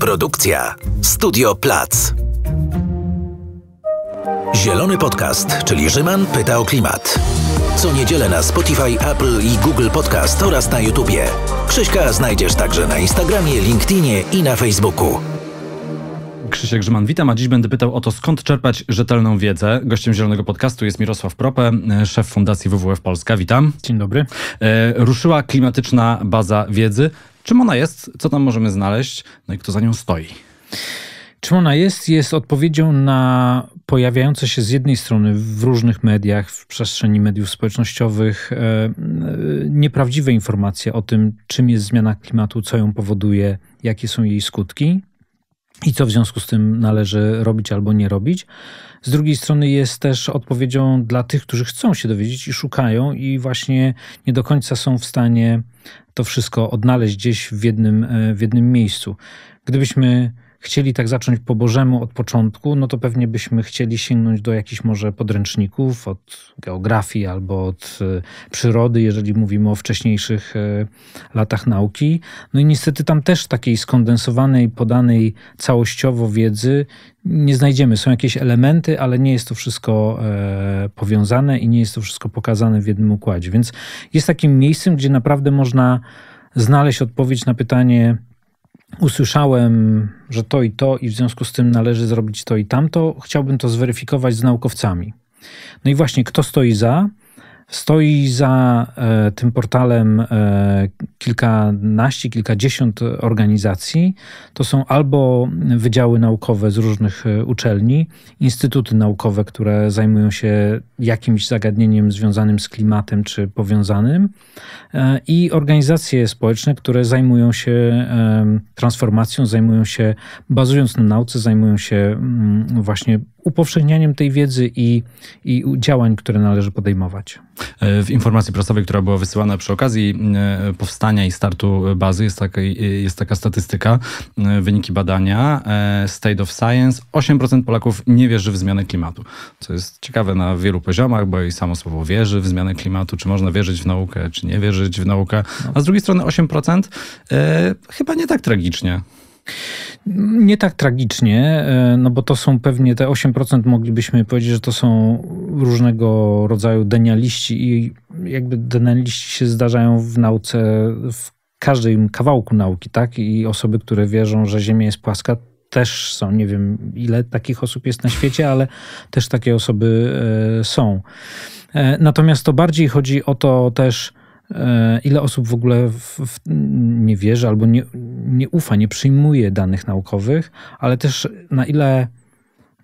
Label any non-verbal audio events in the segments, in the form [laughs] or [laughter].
Produkcja Studio Plac. Zielony Podcast, czyli Rzyman pyta o klimat. Co niedzielę na Spotify, Apple i Google Podcast oraz na YouTubie. Krzyśka znajdziesz także na Instagramie, LinkedInie i na Facebooku. Krzysiek Grzyman, witam, a dziś będę pytał o to, skąd czerpać rzetelną wiedzę. Gościem Zielonego Podcastu jest Mirosław Prope, szef Fundacji WWF Polska. Witam. Dzień dobry. E, ruszyła klimatyczna baza wiedzy. Czym ona jest? Co tam możemy znaleźć? No i kto za nią stoi? Czym ona jest? Jest odpowiedzią na pojawiające się z jednej strony w różnych mediach, w przestrzeni mediów społecznościowych e, e, nieprawdziwe informacje o tym, czym jest zmiana klimatu, co ją powoduje, jakie są jej skutki i co w związku z tym należy robić albo nie robić. Z drugiej strony jest też odpowiedzią dla tych, którzy chcą się dowiedzieć i szukają, i właśnie nie do końca są w stanie to wszystko odnaleźć gdzieś w jednym, e, w jednym miejscu. Gdybyśmy chcieli tak zacząć po Bożemu od początku, no to pewnie byśmy chcieli sięgnąć do jakichś może podręczników od geografii albo od e, przyrody, jeżeli mówimy o wcześniejszych e, latach nauki. No i niestety tam też takiej skondensowanej, podanej całościowo wiedzy nie znajdziemy. Są jakieś elementy, ale nie jest to wszystko e, powiązane i nie jest to wszystko pokazane w jednym układzie. Więc jest takim miejscem, gdzie naprawdę można znaleźć odpowiedź na pytanie, usłyszałem, że to i to, i w związku z tym należy zrobić to i tamto, chciałbym to zweryfikować z naukowcami. No i właśnie, kto stoi za? Stoi za e, tym portalem e, kilkanaście, kilkadziesiąt organizacji. To są albo wydziały naukowe z różnych e, uczelni, instytuty naukowe, które zajmują się jakimś zagadnieniem związanym z klimatem czy powiązanym, e, i organizacje społeczne, które zajmują się e, transformacją, zajmują się, bazując na nauce, zajmują się mm, właśnie upowszechnianiem tej wiedzy i, i działań, które należy podejmować. E, w informacji prasowej, która była wysyłana przy okazji e, powstania i startu bazy, jest taka, jest taka statystyka, e, wyniki badania State of Science. 8% Polaków nie wierzy w zmianę klimatu, co jest ciekawe na wielu poziomach, bo i samo słowo wierzy w zmianę klimatu, czy można wierzyć w naukę, czy nie wierzyć w naukę. A z drugiej strony 8% chyba nie tak tragicznie. Nie tak tragicznie, e, no bo to są pewnie te 8% moglibyśmy powiedzieć, że to są różnego rodzaju denialiści i jakby denialiści się zdarzają w nauce, w każdym kawałku nauki, tak? I osoby, które wierzą, że Ziemia jest płaska, też są. Nie wiem, ile takich osób jest na świecie, ale też takie osoby e, są. E, natomiast to bardziej chodzi o to też, E, ile osób w ogóle w, w nie wierzy albo nie, nie ufa, nie przyjmuje danych naukowych, ale też na ile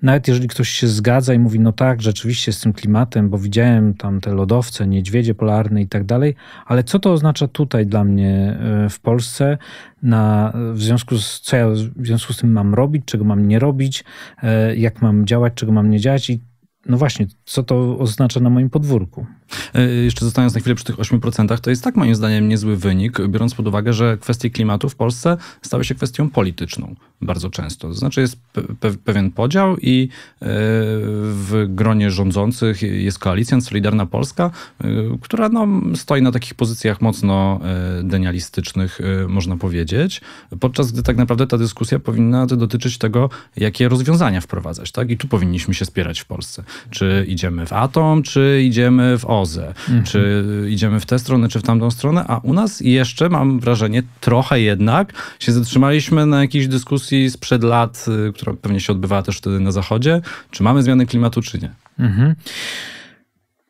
nawet jeżeli ktoś się zgadza i mówi, no tak, rzeczywiście z tym klimatem, bo widziałem tam te lodowce, niedźwiedzie polarne i tak dalej, ale co to oznacza tutaj dla mnie e, w Polsce, na, w związku z, co ja w związku z tym mam robić, czego mam nie robić, e, jak mam działać, czego mam nie działać i no właśnie, co to oznacza na moim podwórku? E, jeszcze zostając na chwilę przy tych 8%, to jest tak moim zdaniem niezły wynik, biorąc pod uwagę, że kwestie klimatu w Polsce stały się kwestią polityczną bardzo często. To znaczy jest pe pewien podział i e, w gronie rządzących jest koalicjant Solidarna Polska, e, która no, stoi na takich pozycjach mocno denialistycznych, można powiedzieć, podczas gdy tak naprawdę ta dyskusja powinna dotyczyć tego, jakie rozwiązania wprowadzać. Tak? I tu powinniśmy się spierać w Polsce. Czy idziemy w atom, czy idziemy w OZE. Mhm. Czy idziemy w tę stronę, czy w tamtą stronę, a u nas jeszcze mam wrażenie, trochę jednak się zatrzymaliśmy na jakiejś dyskusji sprzed lat, y, która pewnie się odbywała też wtedy na Zachodzie, czy mamy zmiany klimatu, czy nie. Mhm.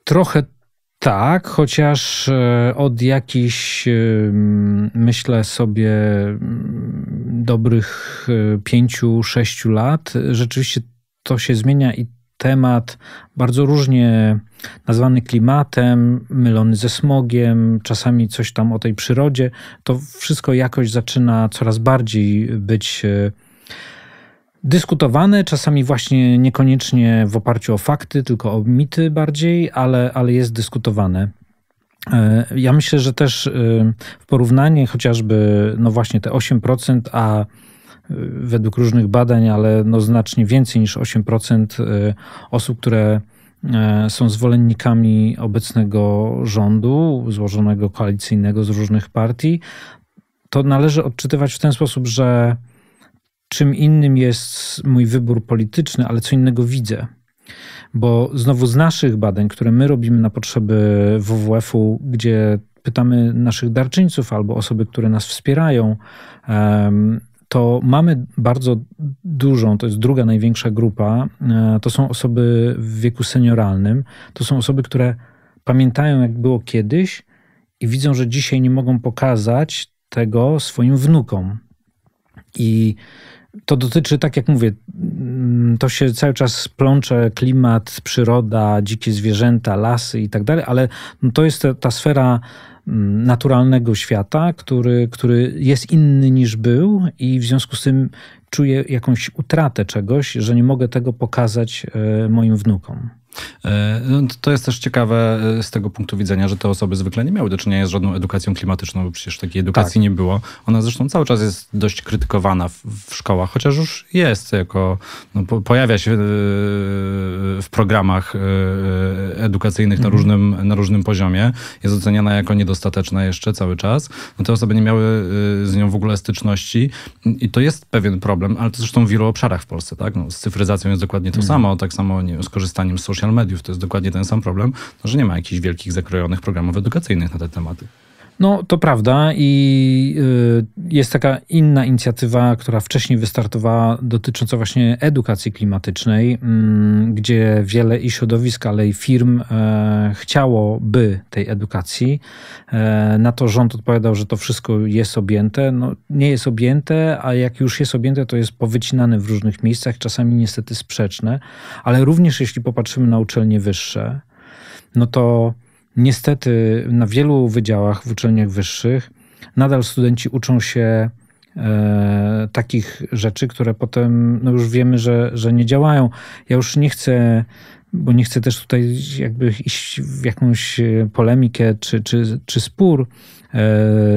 Trochę tak, chociaż e, od jakichś, e, myślę sobie, mm, dobrych e, pięciu, sześciu lat rzeczywiście to się zmienia i temat bardzo różnie nazwany klimatem, mylony ze smogiem, czasami coś tam o tej przyrodzie, to wszystko jakoś zaczyna coraz bardziej być e, dyskutowane, czasami właśnie niekoniecznie w oparciu o fakty, tylko o mity bardziej, ale, ale jest dyskutowane. E, ja myślę, że też e, w porównanie chociażby, no właśnie te 8%, a Y, według różnych badań, ale no znacznie więcej niż 8% y, osób, które y, są zwolennikami obecnego rządu, złożonego koalicyjnego z różnych partii, to należy odczytywać w ten sposób, że czym innym jest mój wybór polityczny, ale co innego widzę. Bo znowu z naszych badań, które my robimy na potrzeby WWF-u, gdzie pytamy naszych darczyńców albo osoby, które nas wspierają, to mamy bardzo dużą, to jest druga największa grupa, e, to są osoby w wieku senioralnym, to są osoby, które pamiętają jak było kiedyś i widzą, że dzisiaj nie mogą pokazać tego swoim wnukom. I to dotyczy, tak jak mówię, Mm, to się cały czas plącze klimat, przyroda, dzikie zwierzęta, lasy i tak dalej, ale to jest ta, ta sfera mm, naturalnego świata, który, który jest inny niż był i w związku z tym czuję jakąś utratę czegoś, że nie mogę tego pokazać e, moim wnukom. E, no, to jest też ciekawe e, z tego punktu widzenia, że te osoby zwykle nie miały do czynienia z żadną edukacją klimatyczną, bo przecież takiej edukacji tak. nie było. Ona zresztą cały czas jest dość krytykowana w, w szkołach, chociaż już jest jako, no, pojawia się e, w programach edukacyjnych na, mhm. różnym, na różnym poziomie. Jest oceniana jako niedostateczna jeszcze cały czas. No, te osoby nie miały z nią w ogóle styczności i to jest pewien problem, ale to zresztą w wielu obszarach w Polsce. Tak? No, z cyfryzacją jest dokładnie to mhm. samo, tak samo nie, z korzystaniem z social social mediów. To jest dokładnie ten sam problem, no, że nie ma jakichś wielkich zakrojonych programów edukacyjnych na te tematy. No, to prawda i y, jest taka inna inicjatywa, która wcześniej wystartowała dotycząca właśnie edukacji klimatycznej, mm, gdzie wiele i środowisk, ale i firm e, chciałoby tej edukacji. E, na to rząd odpowiadał, że to wszystko jest objęte. No, nie jest objęte, a jak już jest objęte, to jest powycinane w różnych miejscach, czasami niestety sprzeczne, ale również jeśli popatrzymy na uczelnie wyższe, no to Niestety na wielu wydziałach w uczelniach wyższych nadal studenci uczą się e, takich rzeczy, które potem no już wiemy, że, że nie działają. Ja już nie chcę, bo nie chcę też tutaj jakby iść w jakąś e, polemikę czy, czy, czy spór e,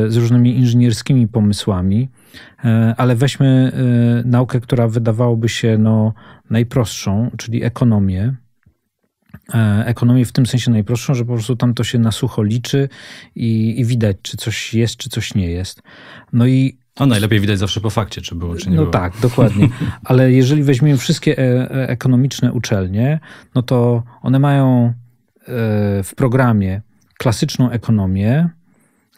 z różnymi inżynierskimi pomysłami, e, ale weźmy e, naukę, która wydawałoby się no, najprostszą, czyli ekonomię E, ekonomię w tym sensie najprostszą, że po prostu tam to się na sucho liczy i, i widać, czy coś jest, czy coś nie jest. No i a no, najlepiej widać zawsze po fakcie, czy było, czy nie no było. No tak, dokładnie. [laughs] Ale jeżeli weźmiemy wszystkie e, e ekonomiczne uczelnie, no to one mają e w programie klasyczną ekonomię,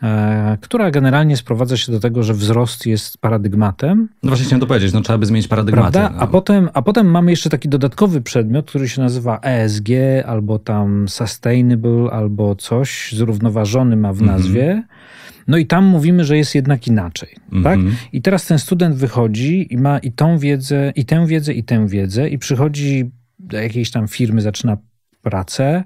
E, która generalnie sprowadza się do tego, że wzrost jest paradygmatem. No właśnie chciałem to powiedzieć, no trzeba by zmienić paradygmat. No. A, potem, a potem mamy jeszcze taki dodatkowy przedmiot, który się nazywa ESG, albo tam sustainable, albo coś, zrównoważony ma w mhm. nazwie. Mm -hmm. No i tam mówimy, że jest jednak inaczej. Mm -hmm. Tak? Mhm. I teraz ten student wychodzi i ma i tą wiedzę, i tę wiedzę, i tę wiedzę, i przychodzi do jakiejś tam firmy, zaczyna pracę,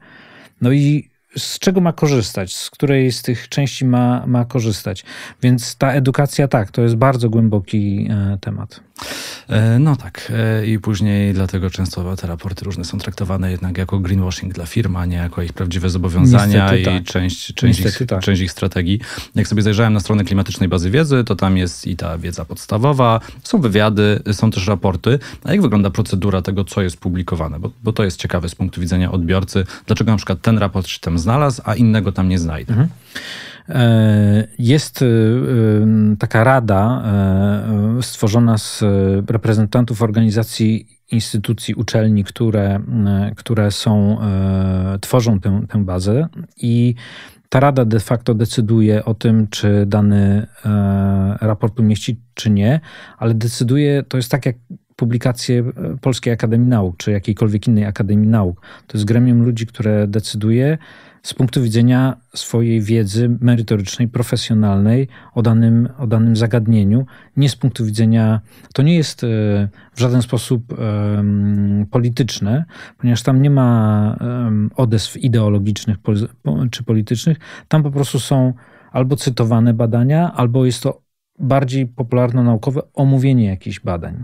no i z czego ma korzystać, z której z tych części ma, ma korzystać. Więc ta edukacja, tak, to jest bardzo głęboki e, temat. E, no tak, e, i później dlatego często te raporty różne są traktowane jednak jako greenwashing dla firm, a nie jako ich prawdziwe zobowiązania Niestety, i tak. część, część, Niestety, ich, tak. część ich strategii. Jak sobie zajrzałem na stronę klimatycznej bazy wiedzy, to tam jest i ta wiedza podstawowa, są wywiady, są też raporty. A jak wygląda procedura tego, co jest publikowane? Bo, bo to jest ciekawe z punktu widzenia odbiorcy, dlaczego na przykład ten raport się tam znalazł, a innego tam nie znajdę. Mhm. E, jest e, e, taka rada stworzona z reprezentantów organizacji instytucji, uczelni, które, które są, tworzą tę, tę bazę i ta rada de facto decyduje o tym, czy dany raport umieścić, czy nie, ale decyduje, to jest tak jak publikacje e, Polskiej Akademii Nauk, czy jakiejkolwiek innej Akademii Nauk. To jest gremium ludzi, które decyduje z punktu widzenia swojej wiedzy merytorycznej, profesjonalnej o danym, o danym zagadnieniu, nie z punktu widzenia, to nie jest e, w żaden sposób polityczne, ponieważ tam nie ma odezw ideologicznych czy politycznych, tam po prostu są albo cytowane badania, albo jest to bardziej popularno-naukowe omówienie jakichś badań.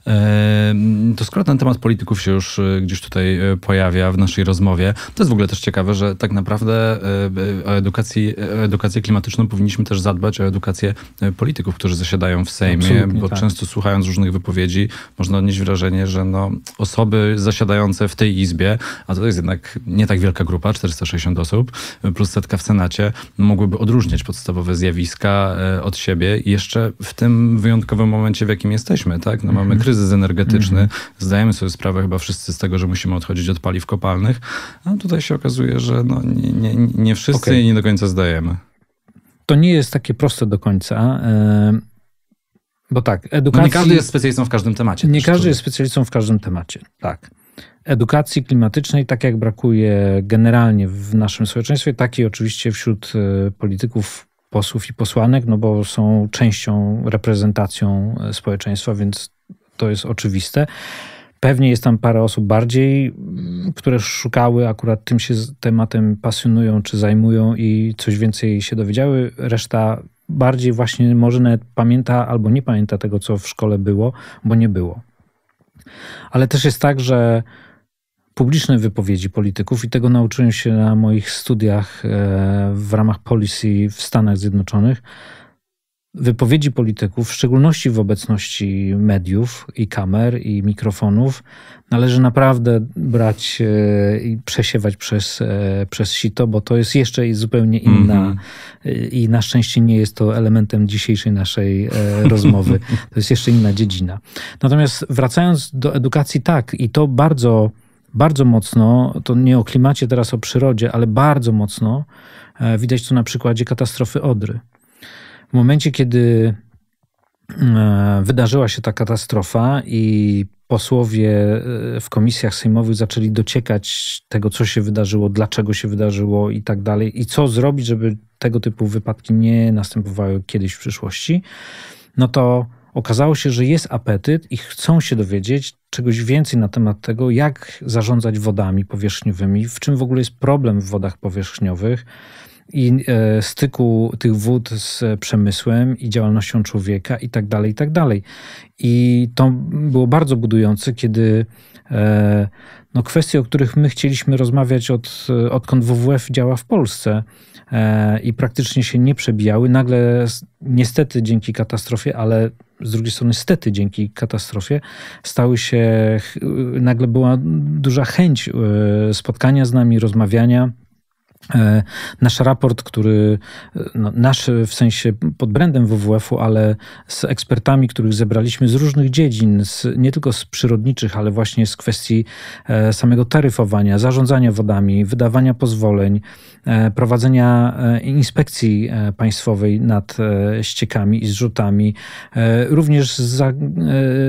To skoro ten temat polityków się już e, gdzieś tutaj e, pojawia w naszej rozmowie, to jest w ogóle też ciekawe, że tak naprawdę e, o, edukacji, o edukację klimatyczną powinniśmy też zadbać o edukację polityków, którzy zasiadają w Sejmie, Absolutnie, bo tak. często słuchając różnych wypowiedzi można odnieść wrażenie, że no, osoby zasiadające w tej izbie, a to jest jednak nie tak wielka grupa, 460 osób, plus setka w Senacie, mogłyby odróżniać podstawowe zjawiska od siebie jeszcze w tym wyjątkowym momencie, w jakim jesteśmy. Tak? No, mamy mhm. kryzys kryzys energetyczny. Mhm. Zdajemy sobie sprawę chyba wszyscy z tego, że musimy odchodzić od paliw kopalnych. A tutaj się okazuje, że no, nie, nie, nie wszyscy okay. i nie do końca zdajemy. To nie jest takie proste do końca. E, bo tak, edukacja. No nie każdy jest specjalistą w każdym temacie. Nie każdy jest specjalistą w każdym temacie, tak edukacji klimatycznej, tak jak brakuje generalnie w naszym społeczeństwie, tak i oczywiście wśród e, polityków, posłów i posłanek, no bo są częścią, reprezentacją e, społeczeństwa, więc to jest oczywiste. Pewnie jest tam parę osób bardziej, które szukały, akurat tym się tematem pasjonują czy zajmują i coś więcej się dowiedziały. Reszta bardziej właśnie może nawet pamięta albo nie pamięta tego, co w szkole było, bo nie było. Ale też jest tak, że publiczne wypowiedzi polityków, i tego nauczyłem się na moich studiach e, w ramach policy w Stanach Zjednoczonych, wypowiedzi polityków, w szczególności w obecności mediów i kamer i mikrofonów, należy naprawdę brać e, i przesiewać przez, e, przez sito, bo to jest jeszcze zupełnie inna mm -hmm. i na szczęście nie jest to elementem dzisiejszej naszej rozmowy. [laughs] To jest jeszcze inna dziedzina. Natomiast wracając do edukacji, tak, i to bardzo bardzo mocno, to nie o klimacie teraz, o przyrodzie, ale bardzo mocno widać to na przykładzie katastrofy Odry w momencie, kiedy e, wydarzyła się ta katastrofa i posłowie e, w komisjach sejmowych zaczęli dociekać tego, co się wydarzyło, dlaczego się wydarzyło i tak dalej, i co zrobić, żeby tego typu wypadki nie następowały kiedyś w przyszłości, no to okazało się, że jest apetyt i chcą się dowiedzieć czegoś więcej na temat tego, jak zarządzać wodami powierzchniowymi, w czym w ogóle jest problem w wodach powierzchniowych i e, styku tych wód z e, przemysłem i działalnością człowieka i tak dalej, i tak dalej. I to było bardzo budujące, kiedy e, no, kwestie, o których my chcieliśmy rozmawiać od, e, odkąd WWF działa w Polsce e, i praktycznie się nie przebijały, nagle niestety dzięki katastrofie, ale z drugiej strony stety dzięki katastrofie stały się, nagle była duża chęć e, spotkania z nami, rozmawiania E, nasz raport, który e, no, nasz e, w sensie pod brandem WWF-u, ale z ekspertami, których zebraliśmy z różnych dziedzin, z, nie tylko z przyrodniczych, ale właśnie z kwestii e, samego taryfowania, zarządzania wodami, wydawania pozwoleń, e, prowadzenia e, inspekcji państwowej nad ściekami i zrzutami, również za,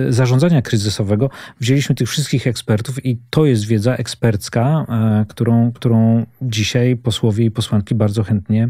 zarządzania kryzysowego. Wzięliśmy tych wszystkich ekspertów i to jest wiedza ekspercka, którą, którą dzisiaj posłowie i posłanki bardzo chętnie,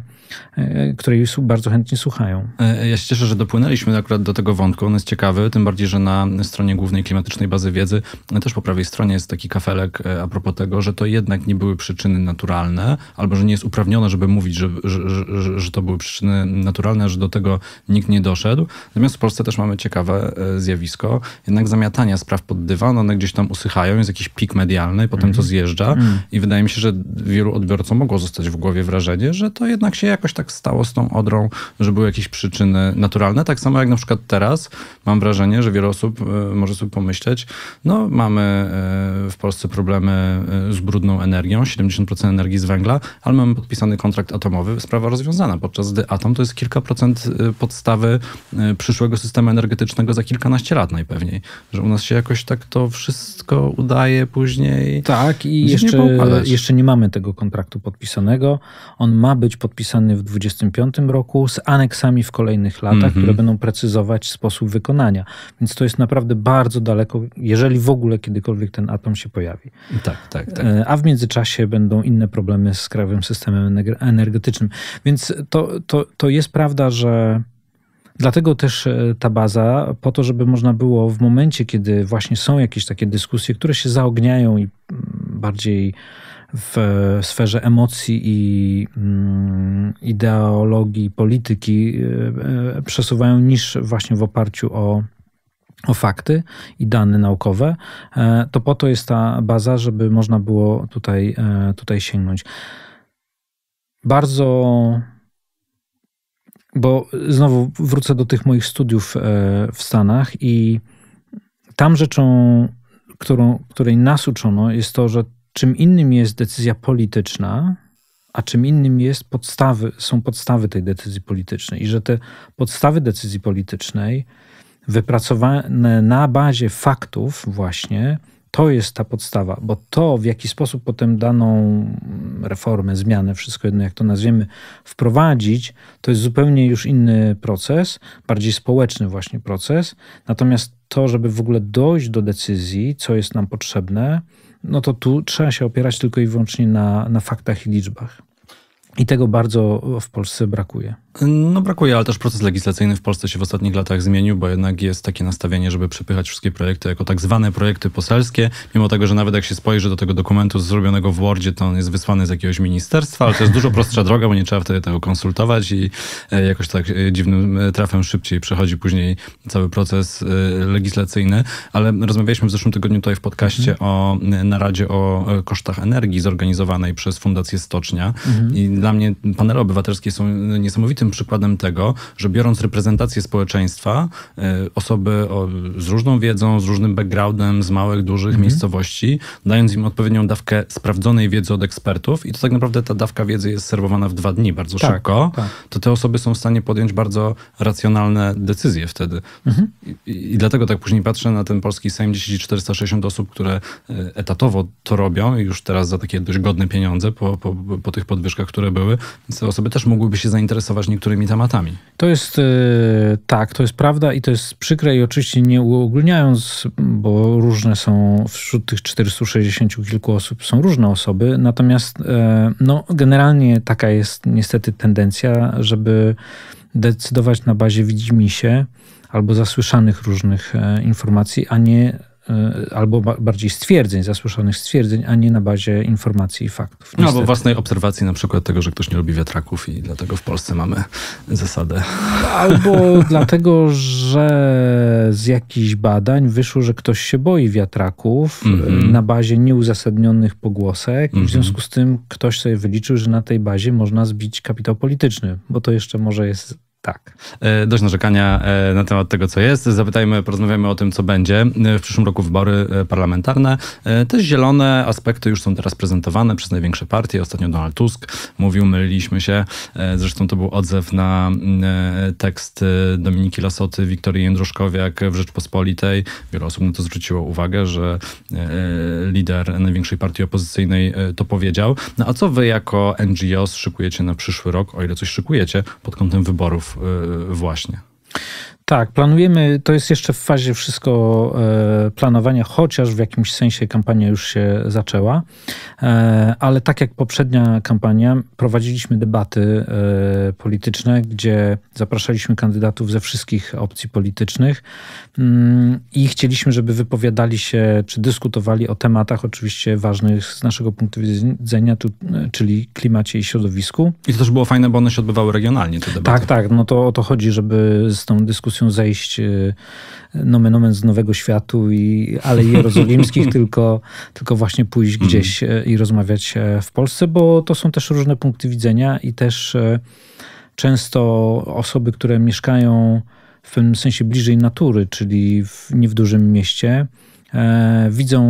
e, której bardzo chętnie słuchają. E, e, ja się cieszę, że dopłynęliśmy akurat do tego wątku. On jest ciekawy, tym bardziej, że na stronie głównej klimatycznej bazy wiedzy, też po prawej stronie jest taki kafelek a propos tego, że to jednak nie były przyczyny naturalne, albo że nie jest uprawnione, żeby mówić, że, że, że, że to były przyczyny naturalne, że do tego nikt nie doszedł. Natomiast w Polsce też mamy ciekawe zjawisko, jednak zamiatania spraw pod dywan, one gdzieś tam usychają, jest jakiś pik medialny, potem mm. to mhm. zjeżdża mm. i wydaje mi się, że wielu odbiorców mogło zostać w głowie wrażenie, że to jednak się jakoś tak stało z tą odrą, że były jakieś przyczyny naturalne. Tak samo jak na przykład teraz mam wrażenie, że wiele osób e, może sobie pomyśleć, no mamy e, w Polsce problemy e, z brudną energią, 70% energii z węgla, ale mamy podpisany kontrakt atomowy, sprawa rozwiązana, podczas gdy atom to jest kilka procent podstawy przyszłego systemu energetycznego za kilkanaście lat najpewniej. Że u nas się jakoś tak to wszystko udaje później. Tak i jeszcze nie, jeszcze nie mamy tego kontraktu podpisanego podpisanego. On ma być podpisany w 2025 roku z aneksami w kolejnych latach, mhm. które będą precyzować sposób wykonania. Więc to jest naprawdę bardzo daleko, jeżeli w ogóle kiedykolwiek ten atom się pojawi. Tak, tak, tak. E, a w międzyczasie będą inne problemy z krajowym systemem energetycznym. Więc to, to, to jest prawda, że. Dlatego też e, ta baza, po to, żeby można było w momencie, kiedy właśnie są jakieś takie dyskusje, które się zaogniają i mm, bardziej w sferze emocji i mm, ideologii, polityki y, y, przesuwają niż właśnie w oparciu o o fakty i dane naukowe, e, to po to jest ta baza, żeby można było tutaj, e, tutaj sięgnąć. Bardzo. Bo znowu wrócę do tych moich studiów e, w Stanach i tam rzeczą, którą, której nas uczono, jest to, że Czym innym jest decyzja polityczna, a czym innym jest podstawy, są podstawy tej decyzji politycznej. I że te podstawy decyzji politycznej, wypracowane na bazie faktów, właśnie, to jest ta podstawa, bo to, w jaki sposób potem daną reformę, zmianę, wszystko jedno jak to nazwiemy, wprowadzić, to jest zupełnie już inny proces, bardziej społeczny właśnie proces. Natomiast to, żeby w ogóle dojść do decyzji, co jest nam potrzebne, no to tu trzeba się opierać tylko i wyłącznie na, na faktach i liczbach. I tego bardzo w Polsce brakuje. No brakuje, ale też proces legislacyjny w Polsce się w ostatnich latach zmienił, bo jednak jest takie nastawienie, żeby przepychać wszystkie projekty jako tak zwane projekty poselskie, mimo tego, że nawet jak się spojrzy do tego dokumentu zrobionego w Wordzie, to on jest wysłany z jakiegoś ministerstwa, ale to jest dużo prostsza [laughs] droga, bo nie trzeba wtedy tego konsultować i e, jakoś tak e, dziwnym e, trafem szybciej przechodzi później cały proces legislacyjny. Ale rozmawialiśmy w zeszłym tygodniu tutaj w podcaście mhm. o naradzie o kosztach energii zorganizowanej przez Fundację Stocznia mhm. i dla mnie panele obywatelskie są niesamowitym przykładem tego, że biorąc reprezentację społeczeństwa, e, osoby o, z różną wiedzą, z różnym backgroundem, z małych, dużych mhm. miejscowości, dając im odpowiednią dawkę sprawdzonej wiedzy od ekspertów i to tak naprawdę ta dawka wiedzy jest serwowana w dwa dni bardzo tak, szybko, tak. to te osoby są w stanie podjąć bardzo racjonalne decyzje wtedy. Mhm. I, I, dlatego tak później patrzę na ten polski Sejm, 460 osób, które e, etatowo to robią już teraz za takie dość godne pieniądze po, po, po tych podwyżkach, które były, więc te osoby też mogłyby się zainteresować niektórymi tematami. To jest y, tak, to jest prawda i to jest przykre i oczywiście nie uogólniając, bo różne są wśród tych 460 kilku osób są różne osoby, natomiast e, no, generalnie taka jest niestety tendencja, żeby decydować na bazie widzimisię albo zasłyszanych różnych e, informacji, a nie E, albo bardziej stwierdzeń, zasłyszanych stwierdzeń, a nie na bazie informacji i faktów. Niestety. No, albo własnej obserwacji na przykład tego, że ktoś nie lubi wiatraków i dlatego w Polsce mamy zasadę. Albo [laughs] dlatego, że z jakichś badań wyszło, że ktoś się boi wiatraków mm -hmm. na bazie nieuzasadnionych pogłosek mm -hmm. w mhm. związku z tym ktoś sobie wyliczył, że na tej bazie można zbić kapitał polityczny, bo to jeszcze może jest tak. E, dość narzekania e, na temat tego, co jest. Zapytajmy, porozmawiamy o tym, co będzie. E, w przyszłym roku wybory parlamentarne. Te zielone aspekty już są teraz prezentowane przez największe partie. Ostatnio Donald Tusk mówił, myliliśmy się. Zresztą to był odzew na mm, tekst Dominiki Lasoty, Wiktorii Jędroszkowiak w Rzeczpospolitej. Wiele osób na to zwróciło uwagę, że lider największej partii opozycyjnej to powiedział. No a co wy jako NGOs szykujecie na przyszły rok, o ile coś szykujecie, pod kątem wyborów Y, właśnie. Tak, planujemy, to jest jeszcze w fazie wszystko e, planowania, chociaż w jakimś sensie kampania już się zaczęła, e, ale tak jak poprzednia kampania, prowadziliśmy debaty e, polityczne, gdzie zapraszaliśmy kandydatów ze wszystkich opcji politycznych mm, i chcieliśmy, żeby wypowiadali się czy dyskutowali o tematach oczywiście ważnych z naszego punktu widzenia, tu, czyli klimacie i środowisku. I to też było fajne, bo one się odbywały regionalnie, te debaty. Tak, tak, no to o to chodzi, żeby z tą dyskusją się zejść y, nomen omen z Nowego Światu i Alei Jerozolimskich, [laughs] tylko, tylko właśnie pójść mhm. gdzieś y, i rozmawiać e, w Polsce, bo to są też różne punkty widzenia i też e, często osoby, które mieszkają w pewnym sensie bliżej natury, czyli w, nie w dużym mieście, E, widzą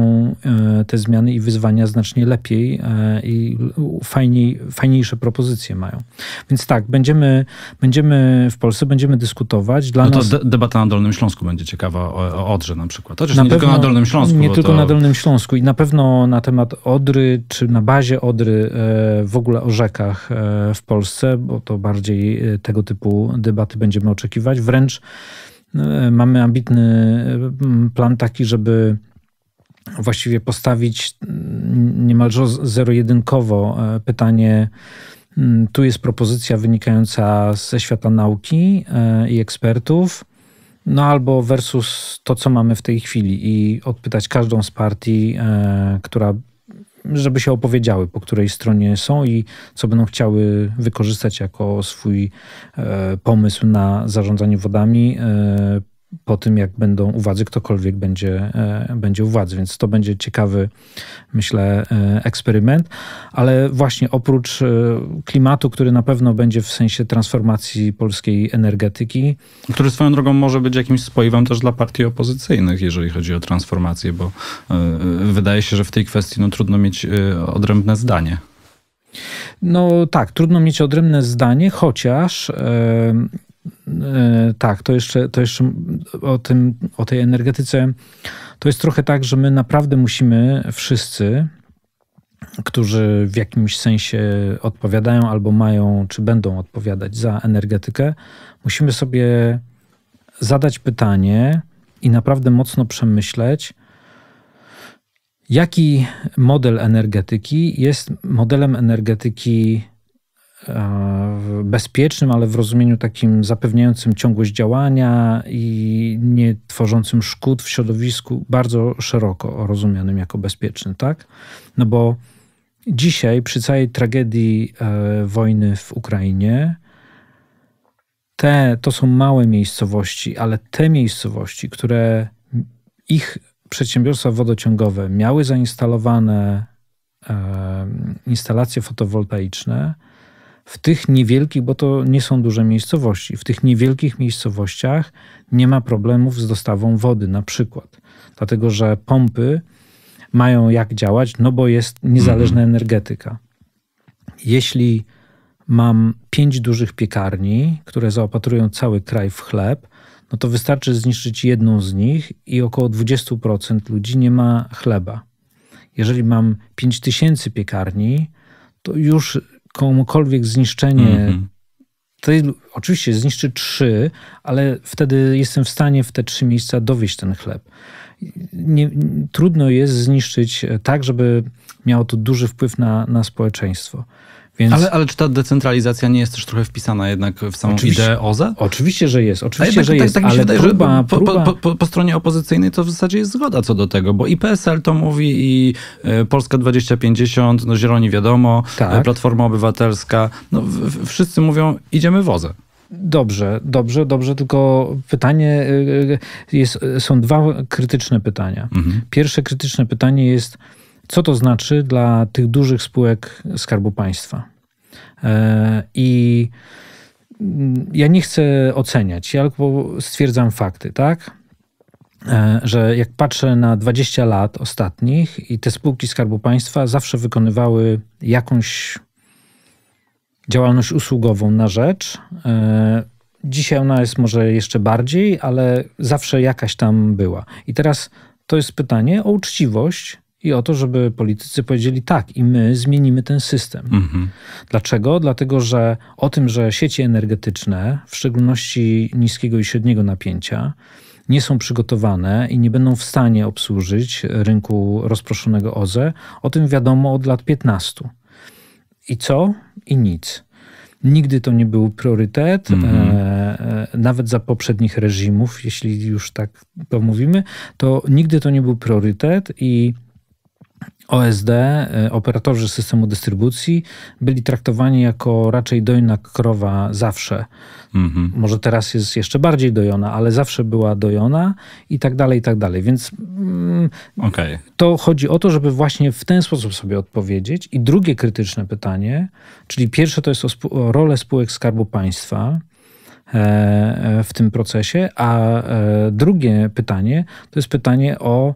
e, te zmiany i wyzwania znacznie lepiej e, i fajniej, fajniejsze propozycje mają. Więc tak, będziemy, będziemy w Polsce, będziemy dyskutować. Dla no to nas... de debata na Dolnym Śląsku będzie ciekawa o, o Odrze na przykład. Chociaż na nie pewno, tylko na Dolnym Śląsku. Nie tylko to... na Dolnym Śląsku i na pewno na temat Odry, czy na bazie Odry w ogóle o rzekach w Polsce, bo to bardziej tego typu debaty będziemy oczekiwać. Wręcz no, e, mamy ambitny e, plan taki, żeby właściwie postawić mm, niemalże zero-jedynkowo e, pytanie. Mm, tu jest propozycja wynikająca ze świata nauki i ekspertów, no albo versus to, co mamy w tej chwili, i odpytać każdą z partii, która żeby się opowiedziały, po której stronie są i co będą chciały wykorzystać jako swój e, pomysł na zarządzanie wodami e, po tym, jak będą u władzy, ktokolwiek będzie, e, będzie u władzy. Więc to będzie ciekawy, myślę, e, eksperyment. Ale właśnie oprócz e, klimatu, który na pewno będzie w sensie transformacji polskiej energetyki. Który swoją drogą może być jakimś spoiwem też dla partii opozycyjnych, jeżeli chodzi o transformację, bo wydaje się, że w tej kwestii no, trudno mieć odrębne zdanie. No tak, trudno mieć odrębne zdanie, chociaż E, tak, to jeszcze, to jeszcze o, tym, o tej energetyce. To jest trochę tak, że my naprawdę musimy wszyscy, którzy w jakimś sensie odpowiadają albo mają, czy będą odpowiadać za energetykę, musimy sobie zadać pytanie i naprawdę mocno przemyśleć, jaki model energetyki jest modelem energetyki bezpiecznym, ale w rozumieniu takim zapewniającym ciągłość działania i nie tworzącym szkód w środowisku, bardzo szeroko rozumianym jako bezpieczny, tak? No bo dzisiaj przy całej tragedii e, wojny w Ukrainie te, to są małe miejscowości, ale te miejscowości, które ich przedsiębiorstwa wodociągowe miały zainstalowane e, instalacje fotowoltaiczne, w tych niewielkich, bo to nie są duże miejscowości, w tych niewielkich miejscowościach nie ma problemów z dostawą wody na przykład. Dlatego, że pompy mają jak działać, no bo jest niezależna mhm. energetyka. Jeśli mam pięć dużych piekarni, które zaopatrują cały kraj w chleb, no to wystarczy zniszczyć jedną z nich i około 20% ludzi nie ma chleba. Jeżeli mam 5000 piekarni, to już komukolwiek zniszczenie mm-hmm. To oczywiście zniszczy trzy, ale wtedy jestem w stanie w te trzy miejsca dowieść ten chleb. Nie, trudno jest zniszczyć tak, żeby miało to duży wpływ na, na społeczeństwo. Więc... Ale, ale czy ta decentralizacja nie jest też trochę wpisana jednak w samą oczywiście, ideę OZE? Oczywiście, że jest. Oczywiście, że tak, jest. Tak, tak ale wydaje, próba, po, Po, po, po, stronie opozycyjnej to w zasadzie jest zgoda co do tego, bo i PSL to mówi, i e, Polska 2050, no Zieloni wiadomo, e, tak. Platforma Obywatelska. No, w, w, wszyscy mówią, idziemy w OZE. Dobrze, dobrze, dobrze, tylko pytanie e, jest, są dwa krytyczne pytania. Mhm. Pierwsze krytyczne pytanie jest, co to znaczy dla tych dużych spółek Skarbu Państwa? E, I mm, ja nie chcę oceniać, ja tylko stwierdzam fakty, tak? E, że jak patrzę na 20 lat ostatnich i te spółki Skarbu Państwa zawsze wykonywały jakąś działalność usługową na rzecz. E, dzisiaj ona jest może jeszcze bardziej, ale zawsze jakaś tam była. I teraz to jest pytanie o uczciwość i o to, żeby politycy powiedzieli tak, i my zmienimy ten system. Mhm. Dlaczego? Dlatego, że o tym, że sieci energetyczne, w szczególności niskiego i średniego napięcia, nie są przygotowane i nie będą w stanie obsłużyć rynku rozproszonego OZE, o tym wiadomo od lat 15. I co? I nic. Nigdy to nie był priorytet, mm -hmm. e, nawet za poprzednich reżimów, jeśli już tak to mówimy, to nigdy to nie był priorytet i OSD, e, operatorzy systemu dystrybucji, byli traktowani jako raczej dojna krowa zawsze. Mhm. Może teraz jest jeszcze bardziej dojona, ale zawsze była dojona i tak dalej, i tak dalej. Więc mm, okay. to chodzi o to, żeby właśnie w ten sposób sobie odpowiedzieć. I drugie krytyczne pytanie, czyli pierwsze to jest o, o rolę spółek Skarbu Państwa e, e, w tym procesie, a e, drugie pytanie to jest pytanie o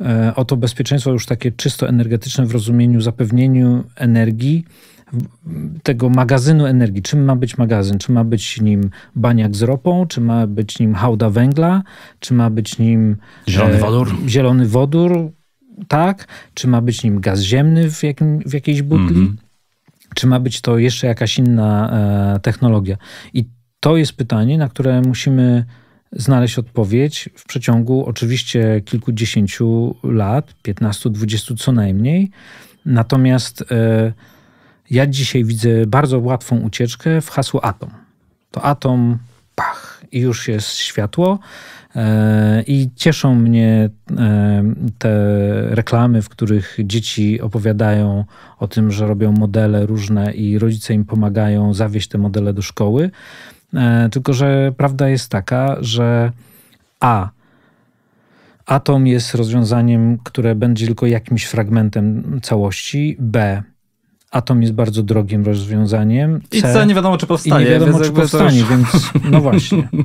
E, o to bezpieczeństwo już takie czysto energetyczne w rozumieniu zapewnieniu energii, tego magazynu energii. Czym ma być magazyn? Czy ma być nim baniak z ropą? Czy ma być nim hałda węgla? Czy ma być nim zielony e, wodór? Zielony wodór, tak? Czy ma być nim gaz ziemny w, jakim, w jakiejś butli? Mm -hmm. Czy ma być to jeszcze jakaś inna e, technologia? I to jest pytanie, na które musimy znaleźć odpowiedź w przeciągu oczywiście kilkudziesięciu lat, 15-20 co najmniej. Natomiast e, ja dzisiaj widzę bardzo łatwą ucieczkę w hasło atom. To atom, pach, i już jest światło. E, I cieszą mnie e, te reklamy, w których dzieci opowiadają o tym, że robią modele różne i rodzice im pomagają zawieźć te modele do szkoły. E, tylko, że prawda jest taka, że A. Atom jest rozwiązaniem, które będzie tylko jakimś fragmentem całości. B Atom jest bardzo drogim rozwiązaniem. C, I co nie wiadomo, czy powstanie. I nie wiadomo, czy powstanie, już... więc no właśnie. [laughs]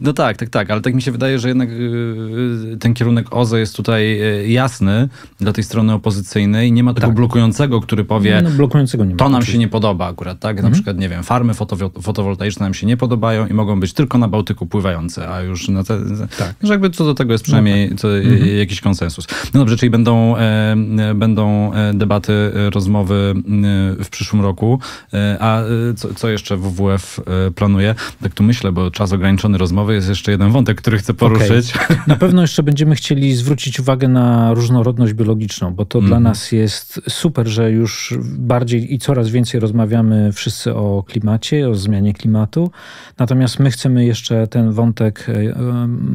No tak, tak, tak, ale tak mi się wydaje, że jednak y, ten kierunek OZE jest tutaj y, jasny dla tej strony opozycyjnej. Nie ma tego tak. blokującego, który powie, no, blokującego nie ma, to nam się nie podoba akurat, tak? Na mhm. przykład, nie wiem, farmy fotowoltaiczne nam się nie podobają i mogą być tylko na Bałtyku pływające, a już na te, tak. że jakby co do tego jest przynajmniej no tak. Y, mhm. jakiś konsensus. No dobrze, czyli będą, e, będą e, debaty, e, rozmowy Y, w przyszłym roku. Y, a y, co, co jeszcze WWF planuje? Tak tu myślę, bo czas ograniczony rozmowy. Jest jeszcze jeden wątek, który chcę poruszyć. Okay. Na pewno jeszcze będziemy chcieli zwrócić uwagę na różnorodność biologiczną, bo to mm. dla mhm. nas jest super, że już bardziej i coraz więcej rozmawiamy wszyscy o klimacie, o zmianie klimatu. Natomiast my chcemy jeszcze ten wątek e,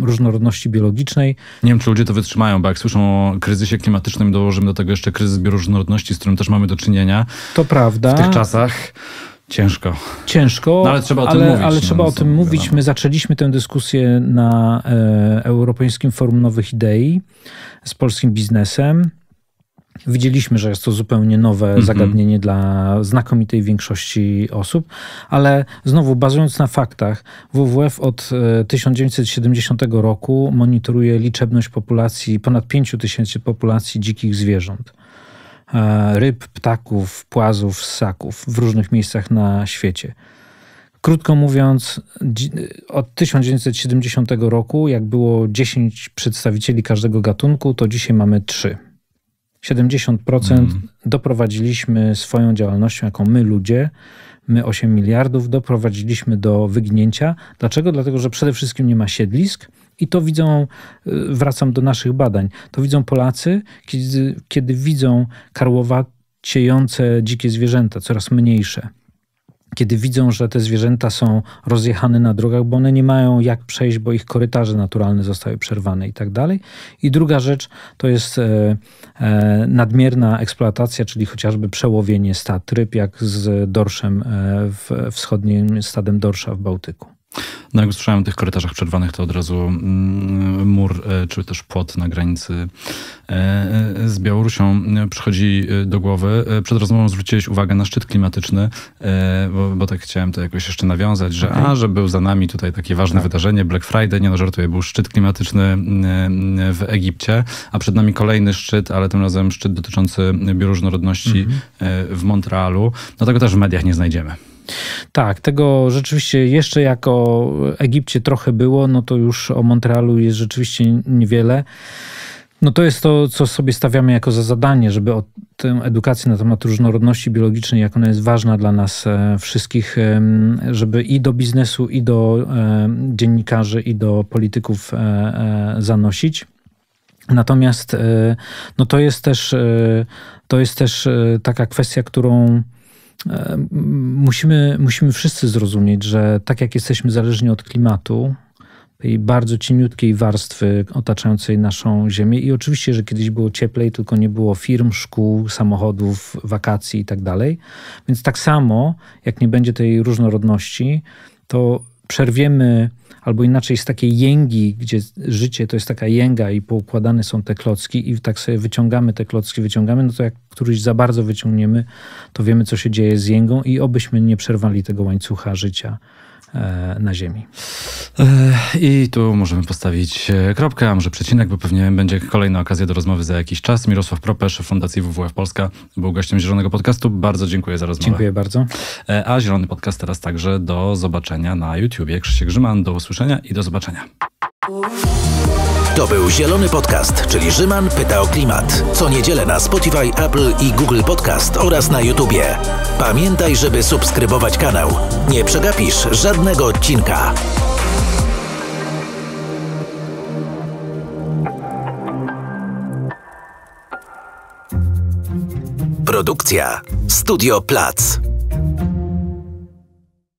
różnorodności biologicznej. Nie wiem, czy ludzie to wytrzymają, bo jak słyszą o kryzysie klimatycznym, dołożymy do tego jeszcze kryzys bioróżnorodności, z którym też mamy do czynienia. To prawda. W tych czasach. Ciężko. Ciężko, no, ale trzeba o tym ale, mówić. Ale no, trzeba no, o tym mówić. My zaczęliśmy tę dyskusję na e, Europejskim Forum Nowych Idei z polskim biznesem. Widzieliśmy, że jest to zupełnie nowe mm -hmm. zagadnienie dla znakomitej większości osób, ale znowu bazując na faktach, WWF od 1970 e, roku monitoruje liczebność populacji, ponad 5 tysięcy populacji dzikich zwierząt. E, ryb, ptaków, płazów, ssaków w różnych miejscach na świecie. Krótko mówiąc, od 1970 roku, jak było 10 przedstawicieli każdego gatunku, to dzisiaj mamy 3. 70% mm. doprowadziliśmy swoją działalnością, jaką my ludzie, my 8 miliardów, doprowadziliśmy do wygnięcia. Dlaczego? Dlatego, że przede wszystkim nie ma siedlisk, i to widzą, e, wracam do naszych badań, to widzą Polacy, kiedy, kiedy widzą karłowaciejące dzikie zwierzęta, coraz mniejsze kiedy widzą, że te zwierzęta są rozjechane na drogach, bo one nie mają jak przejść, bo ich korytarze naturalne zostały przerwane i tak dalej. I druga rzecz to jest e, e, nadmierna eksploatacja, czyli chociażby przełowienie stad ryb, jak z dorszem, w wschodnim stadem dorsza w Bałtyku. No jak usłyszałem o tych korytarzach przerwanych, to od razu mm, mur, e, czy też płot na granicy e, e, z Białorusią przychodzi do głowy. Przed rozmową zwróciłeś uwagę na szczyt klimatyczny, bo, bo tak chciałem to jakoś jeszcze nawiązać, że okay. a, że był za nami tutaj takie ważne tak. wydarzenie, Black Friday, nie no żartuję, był szczyt klimatyczny w Egipcie, a przed nami kolejny szczyt, ale tym razem szczyt dotyczący bioróżnorodności mm -hmm. w Montrealu. No tego też w mediach nie znajdziemy. Tak, tego rzeczywiście jeszcze jako Egipcie trochę było, no to już o Montrealu jest rzeczywiście niewiele. No to jest to, co sobie stawiamy jako za zadanie, żeby o tę edukację na temat różnorodności biologicznej, jak ona jest ważna dla nas e, wszystkich, żeby i do biznesu, i do e, dziennikarzy, i do polityków e, zanosić. Natomiast no to jest też, to jest też taka kwestia, którą E, musimy, musimy wszyscy zrozumieć, że tak jak jesteśmy zależni od klimatu, tej bardzo cieniutkiej warstwy otaczającej naszą Ziemię. I oczywiście, że kiedyś było cieplej, tylko nie było firm, szkół, samochodów, wakacji i tak dalej. Więc tak samo, jak nie będzie tej różnorodności, to przerwiemy, albo inaczej z takiej jęgi, gdzie życie to jest taka jęga i poukładane są te klocki i tak sobie wyciągamy te klocki, wyciągamy, no to jak któryś za bardzo wyciągniemy, to wiemy, co się dzieje z jęgą i obyśmy nie przerwali tego łańcucha życia. E, na ziemi. E, I tu możemy postawić e, kropkę, a może przecinek, bo pewnie będzie kolejna okazja do rozmowy za jakiś czas. Mirosław Propesz, Fundacji WWF Polska, był gościem Zielonego Podcastu. Bardzo dziękuję za rozmowę. Dziękuję bardzo. A Zielony Podcast teraz także do zobaczenia na YouTubie. Krzysiek Grzyman, do usłyszenia i do zobaczenia. To był Zielony Podcast, czyli Rzyman pyta o klimat. Co niedzielę na Spotify, Apple i Google Podcast oraz na YouTubie. Pamiętaj, żeby subskrybować kanał. Nie przegapisz żadnego odcinka. Produkcja Studio Plac.